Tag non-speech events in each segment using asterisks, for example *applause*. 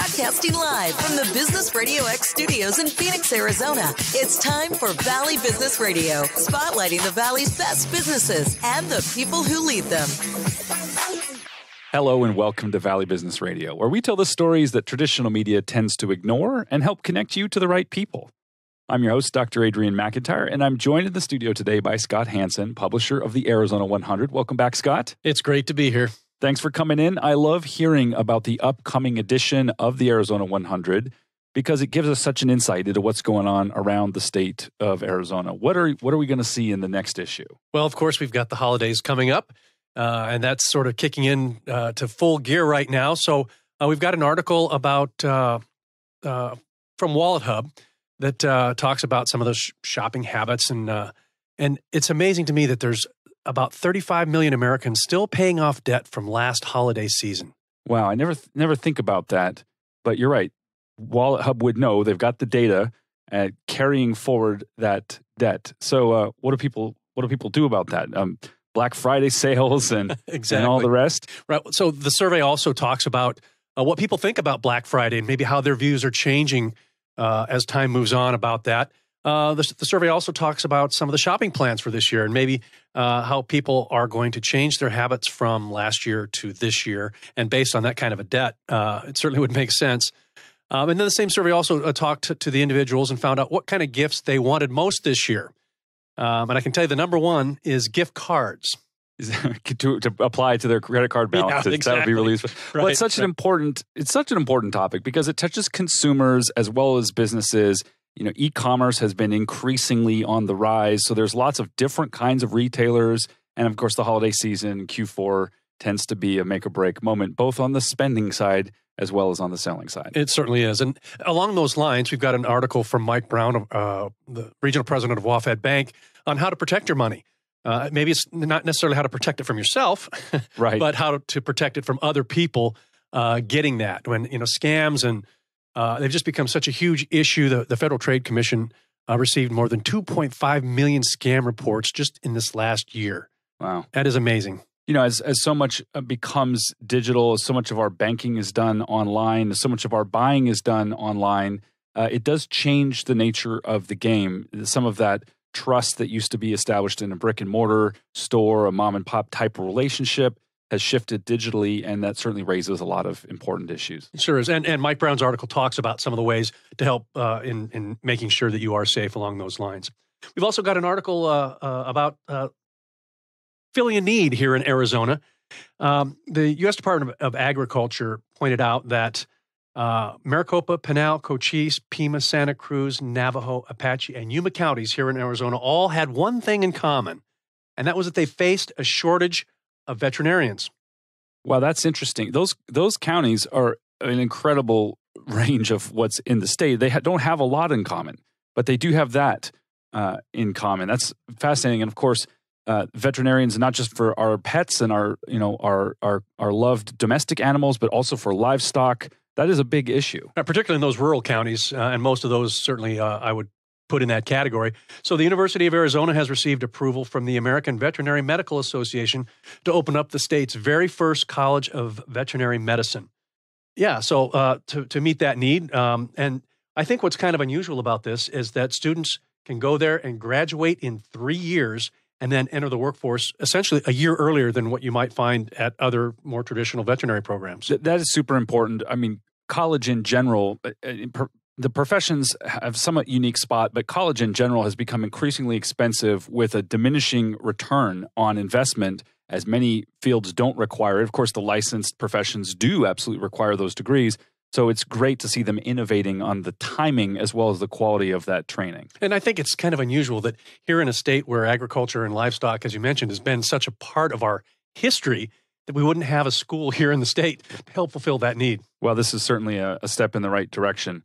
Broadcasting live from the Business Radio X studios in Phoenix, Arizona. It's time for Valley Business Radio, spotlighting the Valley's best businesses and the people who lead them. Hello and welcome to Valley Business Radio, where we tell the stories that traditional media tends to ignore and help connect you to the right people. I'm your host, Dr. Adrian McIntyre, and I'm joined in the studio today by Scott Hanson, publisher of the Arizona 100. Welcome back, Scott. It's great to be here. Thanks for coming in. I love hearing about the upcoming edition of the Arizona 100 because it gives us such an insight into what's going on around the state of Arizona. What are what are we going to see in the next issue? Well, of course, we've got the holidays coming up, uh, and that's sort of kicking in uh, to full gear right now. So uh, we've got an article about uh, uh, from Wallet Hub that uh, talks about some of those sh- shopping habits, and and it's amazing to me that there's about 35 million Americans still paying off debt from last holiday season. Wow, I never th never think about that, but you're right. Wallet Hub would know. They've got the data at uh, carrying forward that debt. So uh, what do people what do people do about that? Um, Black Friday *laughs* sales and exactly. and all the rest. Right. So the survey also talks about uh, what people think about Black Friday and maybe how their views are changing uh, as time moves on about that. Uh, the, the, survey also talks about some of the shopping plans for this year and maybe uh, how people are going to change their habits from last year to this year. And based on that kind of a debt, uh, it certainly would make sense. Um, and then the same survey also uh, talked to, to, the individuals and found out what kind of gifts they wanted most this year. Um, and I can tell you the number one is gift cards. *laughs* to, to, apply to their credit card balances. Yeah, exactly. That would be released. Right. Well, it's such right. an important it's such an important topic because it touches consumers as well as businesses you know, e-commerce has been increasingly on the rise. So there's lots of different kinds of retailers, and of course, the holiday season Q4 tends to be a make or break moment, both on the spending side as well as on the selling side. It certainly is. And along those lines, we've got an article from Mike Brown, uh, the regional president of Wafed Bank, on how to protect your money. Uh, maybe it's not necessarily how to protect it from yourself, *laughs* right? But how to protect it from other people uh, getting that when you know scams and uh, they've just become such a huge issue. The, the Federal Trade Commission uh, received more than 2.5 million scam reports just in this last year. Wow. That is amazing. You know, as, as so much uh, becomes digital, as so much of our banking is done online, as so much of our buying is done online, uh, it does change the nature of the game. Some of that trust that used to be established in a brick and mortar store, a mom and pop type relationship, has shifted digitally, and that certainly raises a lot of important issues. It sure is. And, and Mike Brown's article talks about some of the ways to help uh, in, in making sure that you are safe along those lines. We've also got an article uh, uh, about uh, filling a need here in Arizona. Um, the U.S. Department of, Agriculture pointed out that uh, Maricopa, Pinal, Cochise, Pima, Santa Cruz, Navajo, Apache, and Yuma counties here in Arizona all had one thing in common, and that was that they faced a shortage of veterinarians. Wow, that's interesting. Those those counties are an incredible range of what's in the state. They ha- don't have a lot in common, but they do have that uh, in common. That's fascinating. And of course, uh, veterinarians not just for our pets and our you know our our our loved domestic animals, but also for livestock. That is a big issue, particularly in those rural counties, uh, and most of those certainly uh, I would put in that category. So the University of Arizona has received approval from the American Veterinary Medical Association to open up the state's very first College of Veterinary Medicine. Yeah, so uh, to, to meet that need. Um, and I think what's kind of unusual about this is that students can go there and graduate in three years and then enter the workforce essentially a year earlier than what you might find at other more traditional veterinary programs. that is super important. I mean, college in general, uh, uh, the professions have somewhat unique spot, but college in general has become increasingly expensive with a diminishing return on investment as many fields don't require it. Of course, the licensed professions do absolutely require those degrees. So it's great to see them innovating on the timing as well as the quality of that training. And I think it's kind of unusual that here in a state where agriculture and livestock, as you mentioned, has been such a part of our history, that we wouldn't have a school *laughs* here in the state to help fulfill that need. Well, this is certainly a, a step in the right direction.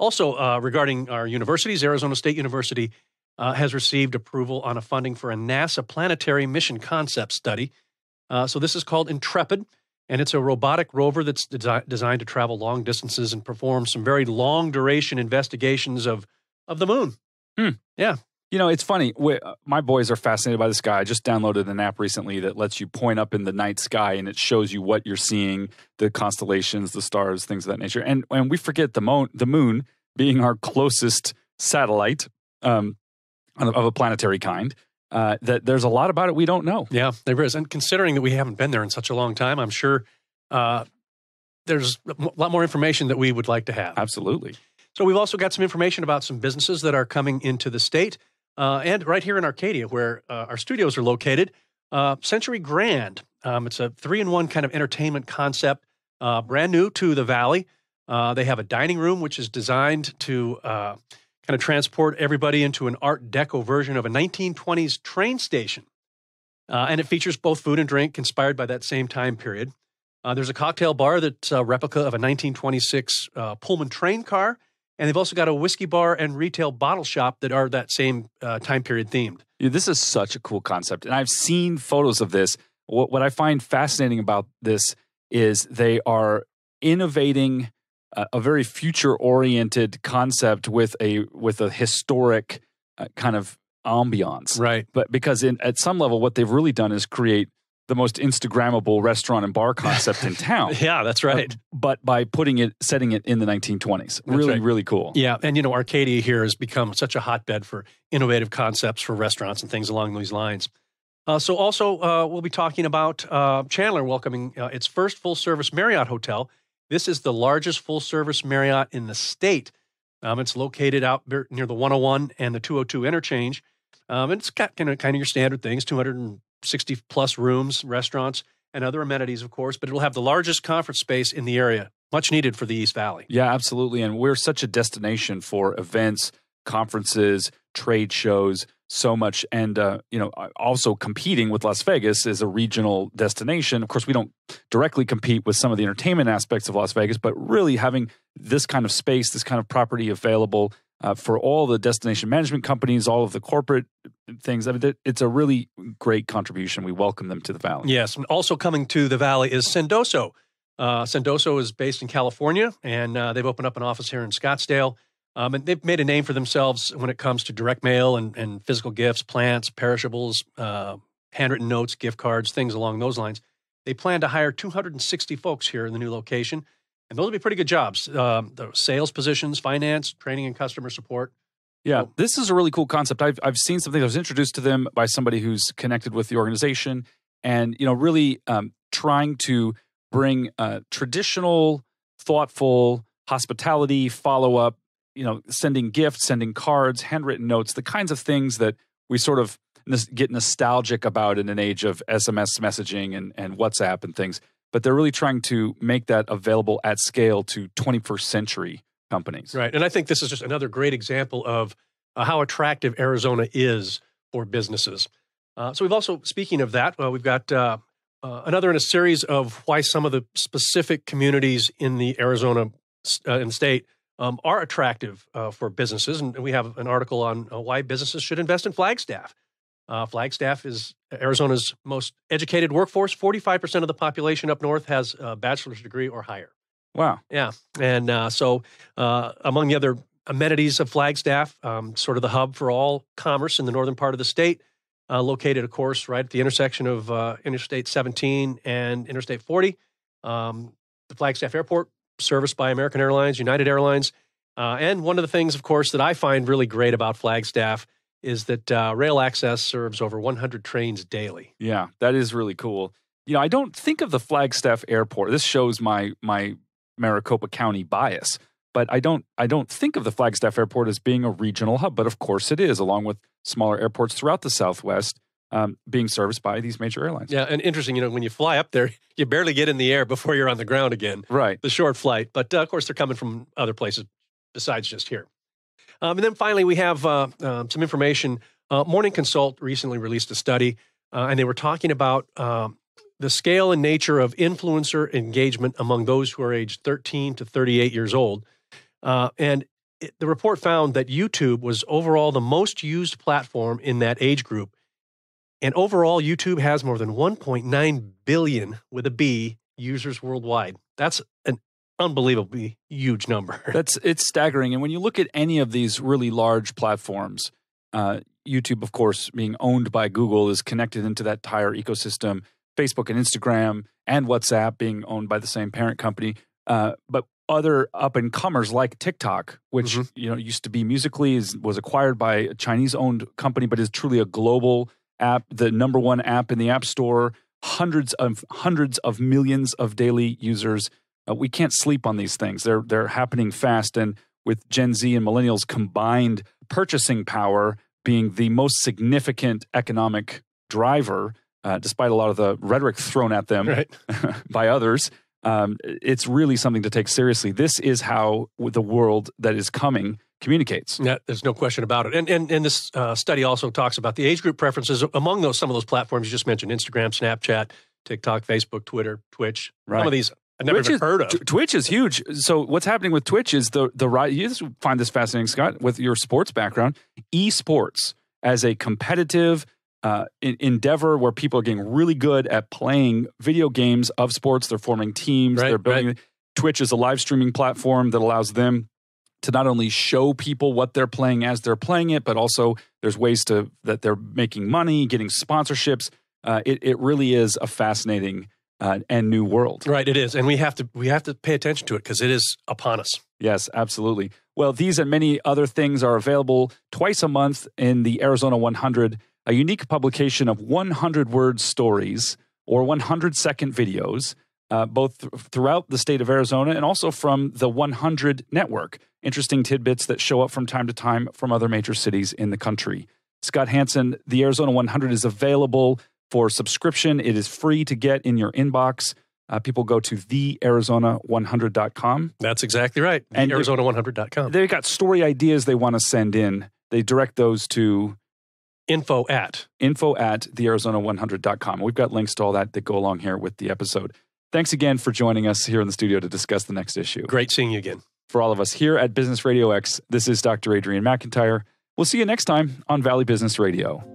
Also, uh, regarding our universities, Arizona State University uh, has received approval on a funding for a NASA planetary mission concept study. Uh, so this is called Intrepid, and it's a robotic rover that's designed to travel long distances and perform some very long duration investigations of of the moon. Hmm. Yeah, you know, it's funny. Uh, my boys are fascinated by the sky. I just downloaded an app recently that lets you point up in the night sky and it shows you what you're seeing, the constellations, the stars, things of that nature. And and we forget the moon, the moon being our closest satellite um, of a planetary kind. Uh, that there's a lot about it we don't know. Yeah, there is. And considering that we haven't been there in such a long time, I'm sure uh, there's a lot more information that we would like to have. Absolutely. So we've also got some information about some businesses that are coming into the state uh, and right here in Arcadia, where uh, our studios are located, uh, Century Grand. Um, it's a three in one kind of entertainment concept, uh, brand new to the Valley. Uh, they have a dining room, which is designed to uh, kind of transport everybody into an Art Deco version of a 1920s train station. and it features both food and drink inspired by that same time period. there's a cocktail bar that's a replica of a 1926 Pullman train car and they've also got a whiskey bar and retail bottle shop that are that same uh, time period themed. Yeah, this is such a cool concept, and I've seen photos of this. What, what I find fascinating about this is they are innovating a, a very future-oriented concept with a with a historic uh, kind of ambiance, right? But because in, at some level, what they've really done is create the most Instagrammable restaurant and bar concept in *laughs* town. yeah, that's right but by putting it, setting it in the 1920s. really, right. really cool. Yeah, and you know, Arcadia here has become such a hotbed for innovative concepts for restaurants and things along these lines. Uh, so, also, uh, we'll be talking about uh, Chandler welcoming uh, its first full service Marriott hotel. This is the largest full service Marriott in the state. Um, it's located out near the 101 and the 202 interchange. Um, it's got kind of, kind of your standard things 260 plus rooms, restaurants and other amenities, of course, but it will have the largest conference space in the area, much needed for the East Valley. Yeah, absolutely. And we're such a destination for events, conferences, trade shows, so much. And, uh, you know, also competing with Las Vegas as a regional destination. Of course, we don't directly compete with some of the entertainment aspects of Las Vegas, but really having this kind of space, this kind of property available uh, for all the destination management companies, all of the corporate things. I mean, it's a really great contribution. We welcome them to the Valley. Yes. And also coming to the Valley is Sendoso. Uh, Sendoso is based in California, and uh, they've opened up an office here in Scottsdale. Um, and they've made a name for themselves when it comes to direct mail and, and physical gifts, plants, perishables, uh, handwritten notes, gift cards, things along those lines. They plan to hire 260 folks here in the new location and those would be pretty good jobs: um, the sales positions, finance, training, and customer support. Yeah, so, this is a really cool concept. I've I've seen something that was introduced to them by somebody who's connected with the organization, and you know, really um, trying to bring uh, traditional, thoughtful hospitality follow up. You know, sending gifts, sending cards, handwritten notes, the kinds of things that we sort of get nostalgic about in an age of SMS messaging and, and WhatsApp and things but they're really trying to make that available at scale to 21st century companies. Right. And I think this is just another great example of uh, how attractive Arizona is for businesses. Uh, so we've also, speaking of that, well, we've got uh, uh another in a series of why some of the specific communities in the Arizona uh, in the state um, are attractive uh, for businesses. And we have an article on why businesses should invest in Flagstaff. Uh, Flagstaff is Arizona's most educated workforce. 45% of the population up north has a bachelor's degree or higher. Wow. Yeah. And uh, so, uh, among the other amenities of Flagstaff, um, sort of the hub for all commerce in the northern part of the state, uh, located, of course, right at the intersection of uh, Interstate 17 and Interstate 40. Um, the Flagstaff Airport, serviced by American Airlines, United Airlines. Uh, and one of the things, of course, that I find really great about Flagstaff is that uh, rail access serves over 100 trains daily. Yeah, that is really cool. You know, I don't think of the Flagstaff Airport. This shows my my Maricopa County bias, but I don't I don't think of the Flagstaff Airport as being a regional hub, but of course it is, along with smaller airports throughout the Southwest. Um, being serviced by these major airlines. Yeah, and interesting, you know, when you fly up there, *laughs* you barely get in the air before you're on the ground again. Right. The short flight, but uh, of course they're coming from other places besides just here. Um, and then finally, we have uh, um, some information. Uh, Morning Consult recently released a study, uh, and they were talking about um, the scale and nature of influencer engagement among those who are aged 13 to 38 years old. Uh, and it, the report found that YouTube was overall the most used platform in that age group. And overall, YouTube has more than 1.9 billion with a B users worldwide. That's an unbelievably huge number. *laughs* That's it's staggering. And when you look at any of these really large platforms, uh, YouTube, of course, being owned by Google, is connected into that entire ecosystem. Facebook and Instagram and WhatsApp being owned by the same parent company. Uh, but other up and comers like TikTok, which mm -hmm. you know used to be Musically, is, was acquired by a Chinese-owned company, but is truly a global app, the number one app in the App Store. Hundreds of hundreds of millions of daily users uh, we can't sleep on these things. They're they're happening fast, and with Gen Z and millennials combined purchasing power being the most significant economic driver, uh, despite a lot of the rhetoric thrown at them right. *laughs* by others. Um, it's really something to take seriously. This is how the world that is coming communicates. Yeah, there's no question about it. And and, and this uh, study also talks about the age group preferences among those some of those platforms you just mentioned: Instagram, Snapchat, TikTok, Facebook, Twitter, Twitch. Right. Some of these i never Twitch is, heard of. T- Twitch is huge. So what's happening with Twitch is the the right. You find this fascinating, Scott, with your sports background. Esports as a competitive uh, in- endeavor where people are getting really good at playing video games of sports. They're forming teams. Right, they're building. Right. Twitch is a live streaming platform that allows them to not only show people what they're playing as they're playing it, but also there's ways to that they're making money, getting sponsorships. Uh, it, it really is a fascinating uh, and new world. Right, it is, and we have to we have to pay attention to it because it is upon us. Yes, absolutely. Well, these and many other things are available twice a month in the Arizona 100, a unique publication of 100 word stories or 100 second videos, uh, both th- throughout the state of Arizona and also from the 100 network. Interesting tidbits that show up from time to time from other major cities in the country. Scott Hanson, the Arizona 100 is available for subscription. It is free to get in your inbox. Uh, people go to thearizona100.com. That's exactly right. And Arizona100.com. They've got story ideas they want to send in. They direct those to info at info at thearizona100.com. We've got links to all that that go along here with the episode. Thanks again for joining us here in the studio to discuss the next issue. Great seeing you again. For all of us here at Business Radio X, this is Dr. Adrian McIntyre. We'll see you next time on Valley Business Radio.